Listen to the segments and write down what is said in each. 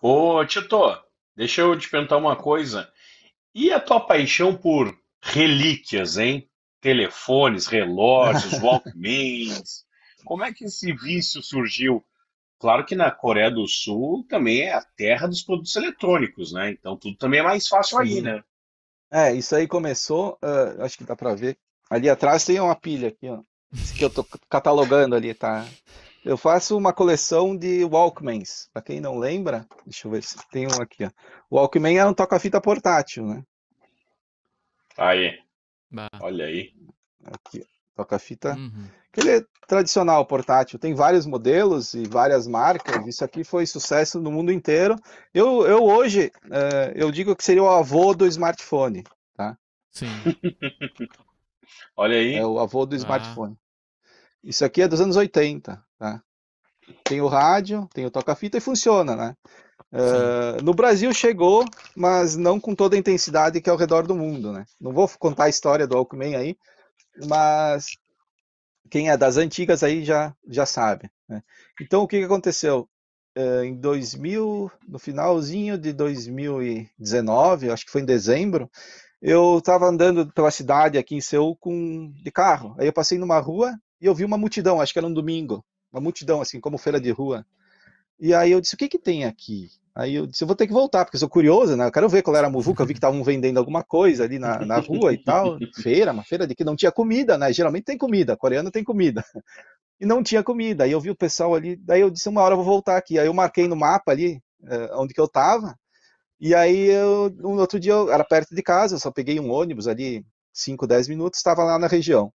Ô, Tito, deixa eu te perguntar uma coisa. E a tua paixão por relíquias, hein? Telefones, relógios, Walkmans. Como é que esse vício surgiu? Claro que na Coreia do Sul também é a terra dos produtos eletrônicos, né? Então tudo também é mais fácil aí, né? É, isso aí começou, ah, acho que dá para ver. Ali atrás tem uma pilha aqui, ó. Esse que eu tô catalogando ali, tá? Eu faço uma coleção de Walkmans. Para quem não lembra, deixa eu ver se tem um aqui. Ó. O Walkman era é um toca-fita portátil, né? Aí. Bah. Olha aí. Aqui, toca-fita. Uhum. é tradicional portátil. Tem vários modelos e várias marcas. Isso aqui foi sucesso no mundo inteiro. Eu, eu hoje, eh, eu digo que seria o avô do smartphone, tá? Sim. Olha aí. É o avô do ah. smartphone. Isso aqui é dos anos 80, tá? Tem o rádio, tem o toca-fita e funciona, né? Uh, no Brasil chegou, mas não com toda a intensidade que é ao redor do mundo, né? Não vou contar a história do Walkman aí, mas quem é das antigas aí já, já sabe. Né? Então, o que, aconteceu? Uh, em 2000, no finalzinho de 2019, acho que foi em dezembro, eu estava andando pela cidade aqui em Seul com, de carro. Aí eu passei numa rua e eu vi uma multidão, acho que era um domingo, uma multidão, assim, como feira de rua. E aí eu disse, o que que tem aqui? Aí eu disse, eu vou ter que voltar, porque eu sou curioso, né? Eu quero ver qual era a muvuca, eu vi que estavam vendendo alguma coisa ali na, na rua e tal. Feira, uma feira de que não tinha comida, né? Geralmente tem comida, coreano tem comida. E não tinha comida. Aí eu vi o pessoal ali, daí eu disse, uma hora eu vou voltar aqui. Aí eu marquei no mapa ali, eh, onde que eu tava. E aí eu, um outro dia, eu, era perto de casa, eu só peguei um ônibus ali, 5, 10 minutos, estava lá na região.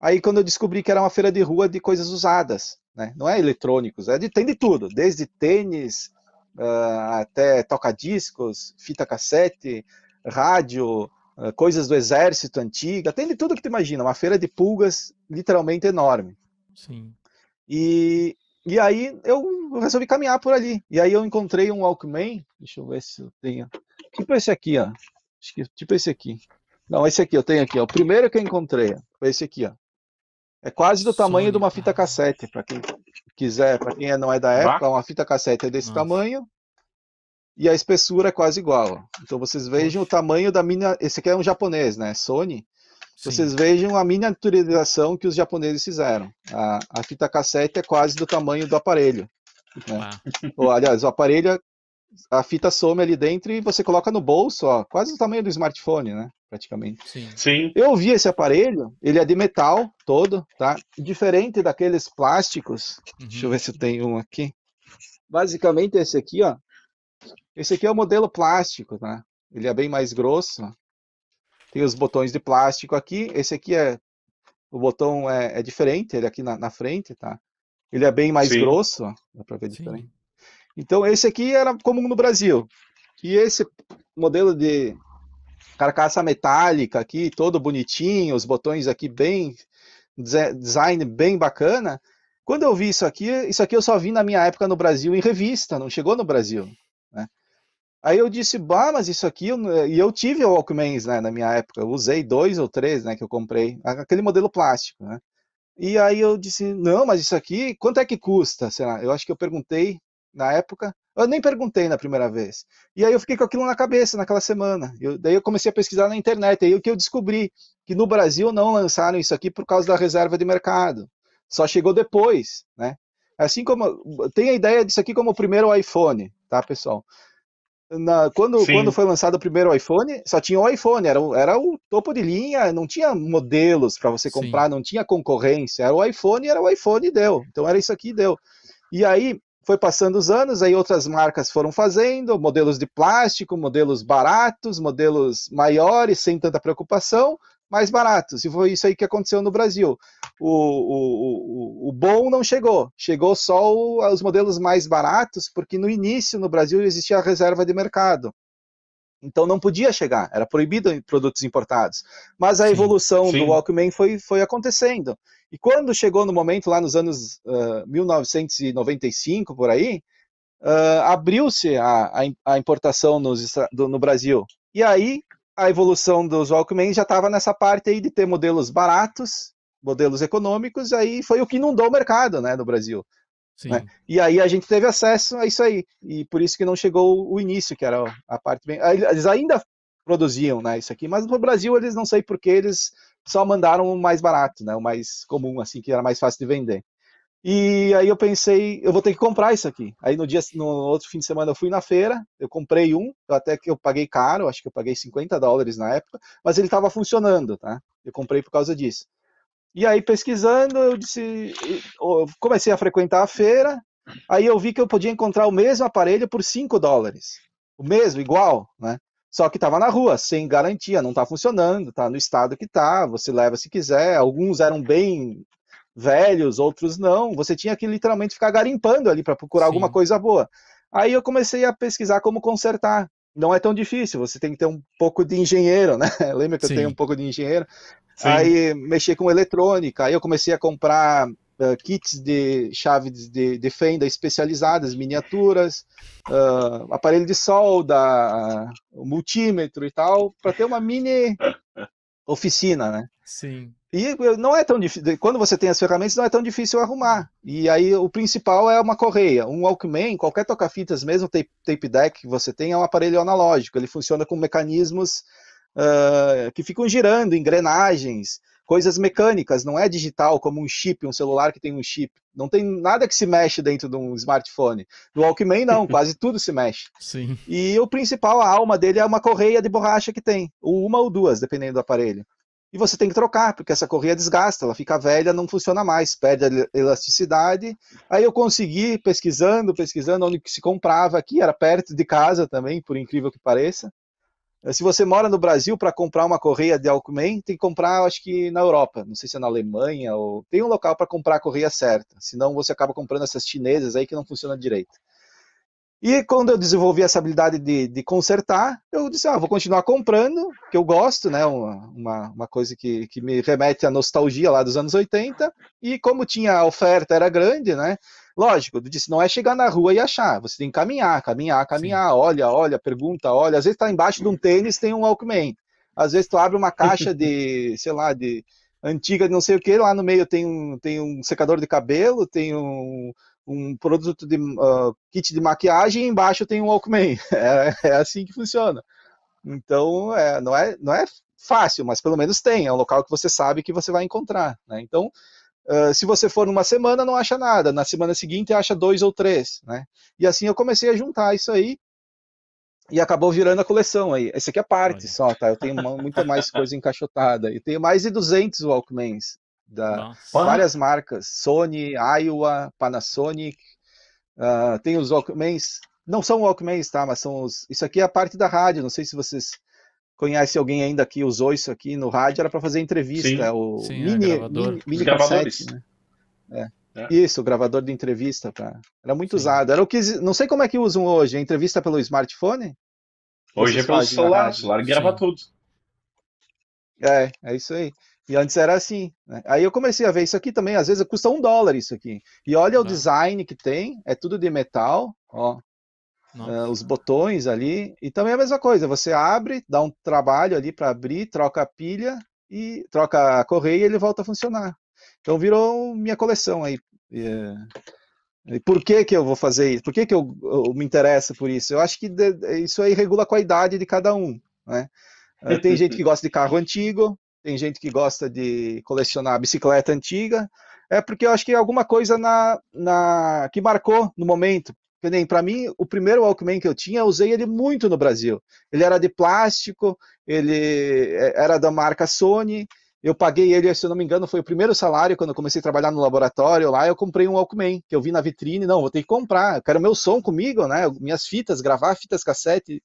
Aí quando eu descobri que era uma feira de rua de coisas usadas né? não é eletrônicos, é de, tem de tudo, desde tênis uh, até toca-discos, fita cassete, rádio, uh, coisas do exército antiga, tem de tudo que tu imagina, uma feira de pulgas literalmente enorme. Sim. E, e aí eu resolvi caminhar por ali, e aí eu encontrei um Walkman, deixa eu ver se eu tenho, tipo esse aqui, ó. tipo esse aqui. Não, esse aqui eu tenho aqui, ó. o primeiro que eu encontrei, foi esse aqui, ó. É quase do tamanho de uma fita cassete, para quem quiser, para quem é, não é da época, uma fita cassete é desse Nossa. tamanho e a espessura é quase igual. Então vocês vejam o tamanho da mina. Esse aqui é um japonês, né? Sony. Sim. Vocês vejam a miniaturização que os japoneses fizeram. A, a fita cassete é quase do tamanho do aparelho. Né? Ou, aliás, o aparelho é a fita some ali dentro e você coloca no bolso, ó, quase o tamanho do smartphone, né? Praticamente. Sim. Sim. Eu vi esse aparelho, ele é de metal todo, tá? Diferente daqueles plásticos. Uhum. Deixa eu ver se tem um aqui. Basicamente esse aqui, ó. Esse aqui é o modelo plástico, tá? Ele é bem mais grosso. Tem os botões de plástico aqui. Esse aqui é o botão é, é diferente, ele é aqui na, na, frente, tá? Ele é bem mais Sim. grosso, ó. dá para ver diferente. Então, esse aqui era comum no Brasil. E esse modelo de carcaça metálica aqui, todo bonitinho, os botões aqui bem design bem bacana. Quando eu vi isso aqui, isso aqui eu só vi na minha época no Brasil em revista, não chegou no Brasil. Né? Aí eu disse, bah, mas isso aqui, eh, e eu tive Walkmans né, na minha época, eu usei dois ou três né, que eu comprei, aquele modelo plástico. Né? E aí eu disse, não, mas isso aqui, quanto é que custa? Sei lá, eu acho que eu perguntei na época. Eu nem perguntei na primeira vez. E aí eu fiquei com aquilo na cabeça naquela semana. Eu, daí eu comecei a pesquisar na internet. E aí o que eu descobri? Que no Brasil não lançaram isso aqui por causa da reserva de mercado. Só chegou depois, né? Assim como tem a ideia disso aqui como o primeiro iPhone, tá, pessoal? Na, quando, quando foi lançado o primeiro iPhone, só tinha o iPhone, era, era o topo de linha, não tinha modelos para você comprar, Sim. não tinha concorrência. Era o iPhone, era o iPhone e deu. Então era isso aqui e deu. E aí, foi passando os anos, aí outras marcas foram fazendo, modelos de plástico, modelos baratos, modelos maiores, sem tanta preocupação, mais baratos. E foi isso aí que aconteceu no Brasil. O, o, o, o bom não chegou, chegou só os modelos mais baratos, porque no início no Brasil existia a reserva de mercado. Então não podia chegar, era proibido em produtos importados. Mas a sim, evolução sim. do Walkman foi, foi acontecendo. E quando chegou no momento, lá nos anos uh, 1995, por aí, uh, abriu-se a, a, importação nos, do, no Brasil. E aí a evolução dos Walkman já estava nessa parte aí de ter modelos baratos, modelos econômicos, E aí foi o que inundou o mercado né, no Brasil. Né? E aí a gente teve acesso a isso aí. E por isso que não chegou o início, que era a parte bem. Eles ainda produziam né, isso aqui, mas no Brasil eles não sei porque eles só mandaram o mais barato, né, o mais comum, assim, que era mais fácil de vender. E aí eu pensei, eu vou ter que comprar isso aqui. Aí no dia, no outro fim de semana eu fui na feira, eu comprei um, até que eu paguei caro, acho que eu paguei 50 dólares na época, mas ele estava funcionando, tá? Eu comprei por causa disso. E aí, pesquisando, eu disse, eu comecei a frequentar a feira, aí eu vi que eu podia encontrar o mesmo aparelho por 5 dólares. O mesmo, igual, né? Só que estava na rua, sem garantia, não está funcionando, está no estado que está, você leva se quiser. Alguns eram bem velhos, outros não. Você tinha que literalmente ficar garimpando ali para procurar Sim. alguma coisa boa. Aí eu comecei a pesquisar como consertar. Não é tão difícil, você tem que ter um pouco de engenheiro, né? Lembra que Sim. eu tenho um pouco de engenheiro? Sim. Aí mexi com eletrônica, aí eu comecei a comprar uh, kits de chaves de, de fenda especializadas, miniaturas, uh, aparelho de solda, uh, multímetro e tal, para ter uma mini oficina, né? Sim. E não é tão difícil, quando você tem as ferramentas, não é tão difícil arrumar. E aí o principal é uma correia, um Walkman, qualquer toca-fitas mesmo, tape, tape deck que você tem, é um aparelho analógico, ele funciona com mecanismos uh, que ficam girando, engrenagens, coisas mecânicas, não é digital como um chip, um celular que tem um chip. Não tem nada que se mexe dentro de um smartphone. No Walkman, não, quase tudo se mexe. Sim. E o principal, a alma dele é uma correia de borracha que tem, ou uma ou duas, dependendo do aparelho. E você tem que trocar, porque essa correia desgasta, ela fica velha, não funciona mais, perde a elasticidade. Aí eu consegui, pesquisando, pesquisando, onde se comprava aqui, era perto de casa também, por incrível que pareça. Se você mora no Brasil para comprar uma correia de Alckmin, tem que comprar, acho que na Europa. Não sei se é na Alemanha ou tem um local para comprar a correia certa. Senão você acaba comprando essas chinesas aí que não funciona direito. E quando eu desenvolvi essa habilidade de, de consertar, eu disse, ah, vou continuar comprando, que eu gosto, né? Uma, uma, uma coisa que, que me remete à nostalgia lá dos anos 80. E como tinha a oferta, era grande, né? Lógico, eu disse, não é chegar na rua e achar, você tem que caminhar, caminhar, caminhar, Sim. olha, olha, pergunta, olha. Às vezes tá embaixo de um tênis, tem um Walkman. Às vezes tu abre uma caixa de, sei lá, de antiga, não sei o que, lá no meio tem um, tem um secador de cabelo, tem um, um produto de uh, kit de maquiagem e embaixo tem um Walkman. É, é assim que funciona. Então, é, não, é, não é fácil, mas pelo menos tem. É um local que você sabe que você vai encontrar. Né? Então, ah, se você for numa semana, não acha nada. Na semana seguinte, acha dois ou três, né? E assim eu comecei a juntar isso aí e acabou virando a coleção aí. Essa aqui é parte Olha. só, tá? Eu tenho muita mais coisa encaixotada. Eu tenho mais de 200 Walkmans da Nossa. várias marcas. Sony, Iowa, Panasonic. Uh, tem os Walkmans... Não são Walkmans, tá? Mas são os... Isso aqui é a parte da rádio. Não sei se vocês conhece alguém ainda que usou isso aqui no rádio, era para fazer entrevista, sim, o sim, mini, é, mini, mini cassete, né? É. É. Isso, o gravador de entrevista, pra... era muito sim. usado. Era o que não sei como é que usam hoje, entrevista pelo smartphone? Hoje é pelo celular, o celular grava tudo. É, é isso aí. E antes era assim. Né? Aí eu comecei a ver isso aqui também. Às vezes custa um dólar isso aqui. E olha o design que tem. É tudo de metal. Ó, Uh, os botões ali. E também a mesma coisa, você abre, dá um trabalho ali para abrir, troca a pilha e troca a correia e ele volta a funcionar. Então virou minha coleção aí. É, e, por que que eu vou fazer isso? Por que que eu, eu me interesso por isso? Eu acho que de, isso aí regula a qualidade de cada um, né? Ah, tem gente que gosta de carro antigo, tem gente que gosta de colecionar bicicleta antiga, é porque eu acho que alguma coisa na, na que marcou no momento. Que nem para mim, o primeiro Walkman que eu tinha, eu usei ele muito no Brasil. Ele era de plástico, ele é, era da marca Sony. Eu paguei ele, se eu não me engano, foi o primeiro salário quando eu comecei a trabalhar no laboratório lá. Eu comprei um Walkman que eu vi na vitrine. Não, vou ter que comprar. Eu quero meu som comigo, né? Minhas fitas, gravar fitas cassete.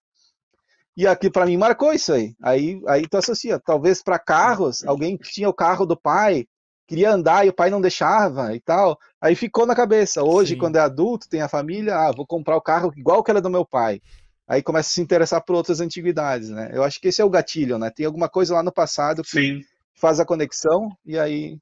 E aqui para mim marcou isso aí. Aí, aí tu associa. Talvez para carros, alguém que tinha o carro do pai queria andar e o pai não deixava e tal. Aí ficou na cabeça. Hoje, Sim. quando é adulto, tem a família, ah, vou comprar o carro igual que era do meu pai. Aí começa a se interessar por outras antiguidades, né? Eu acho que esse é o gatilho, né? Tem alguma coisa lá no passado que Sim. faz a conexão e aí